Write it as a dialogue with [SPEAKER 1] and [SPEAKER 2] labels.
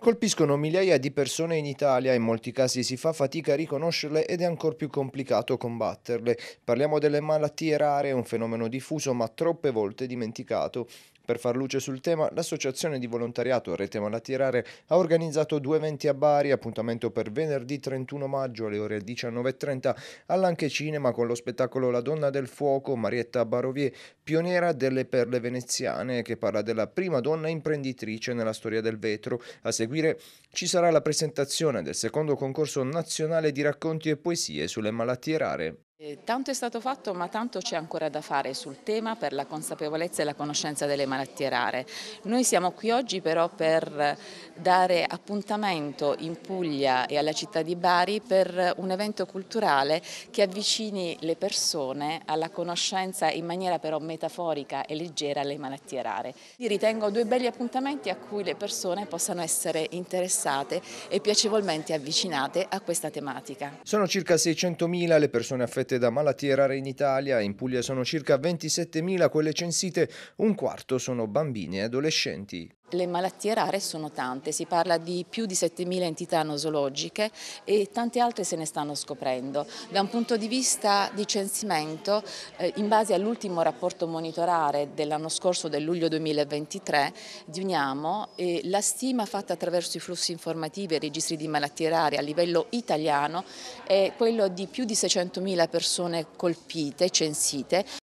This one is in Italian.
[SPEAKER 1] Colpiscono migliaia di persone in Italia, in molti casi si fa fatica a riconoscerle ed è ancora più complicato combatterle. Parliamo delle malattie rare, un fenomeno diffuso ma troppe volte dimenticato. Per far luce sul tema, l'associazione di volontariato Rete Malattie Rare ha organizzato due eventi a Bari, appuntamento per venerdì 31 maggio alle ore 19.30 all'Anche Cinema con lo spettacolo La Donna del Fuoco, Marietta Barovier, pioniera delle perle veneziane, che parla della prima donna imprenditrice nella storia del vetro. A seguire ci sarà la presentazione del secondo concorso nazionale di racconti e poesie sulle malattie rare.
[SPEAKER 2] Eh, tanto è stato fatto, ma tanto c'è ancora da fare sul tema per la consapevolezza e la conoscenza delle malattie rare. Noi siamo qui oggi però per dare appuntamento in Puglia e alla città di Bari per un evento culturale che avvicini le persone alla conoscenza in maniera però metaforica e leggera alle malattie rare. Io ritengo due belli appuntamenti a cui le persone possano essere interessate e piacevolmente avvicinate a questa tematica.
[SPEAKER 1] Sono circa 600.000 le persone affette affette da malattie rare in Italia, in Puglia sono circa 27.000 quelle censite, un quarto sono bambini e adolescenti.
[SPEAKER 2] Le malattie rare sono tante, si parla di più di 7.000 entità nosologiche e tante altre se ne stanno scoprendo. Da un punto di vista di censimento, eh, in base all'ultimo rapporto monitorare dell'anno scorso del luglio 2023 di Uniamo, la stima fatta attraverso i flussi informativi e registri di malattie rare a livello italiano è quello di più di 600.000 persone colpite, censite,